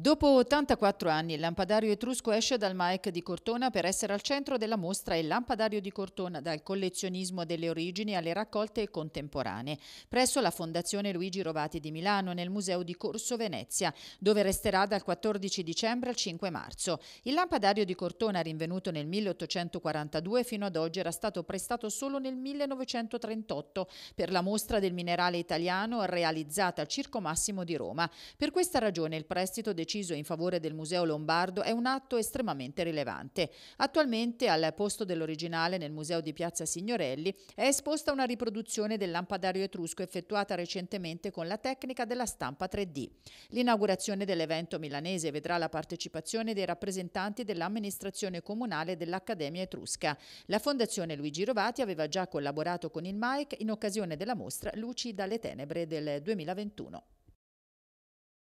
Dopo 84 anni il lampadario etrusco esce dal MAEC di Cortona per essere al centro della mostra Il lampadario di Cortona, dal collezionismo delle origini alle raccolte contemporanee, presso la Fondazione Luigi Rovati di Milano nel Museo di Corso Venezia, dove resterà dal 14 dicembre al 5 marzo. Il lampadario di Cortona, rinvenuto nel 1842 fino ad oggi, era stato prestato solo nel 1938 per la mostra del minerale italiano realizzata al Circo Massimo di Roma. Per questa ragione il prestito decisivo deciso in favore del Museo Lombardo è un atto estremamente rilevante. Attualmente al posto dell'originale nel Museo di Piazza Signorelli è esposta una riproduzione del lampadario etrusco effettuata recentemente con la tecnica della stampa 3D. L'inaugurazione dell'evento milanese vedrà la partecipazione dei rappresentanti dell'amministrazione comunale dell'Accademia Etrusca. La Fondazione Luigi Rovati aveva già collaborato con il MAIC in occasione della mostra Luci dalle tenebre del 2021.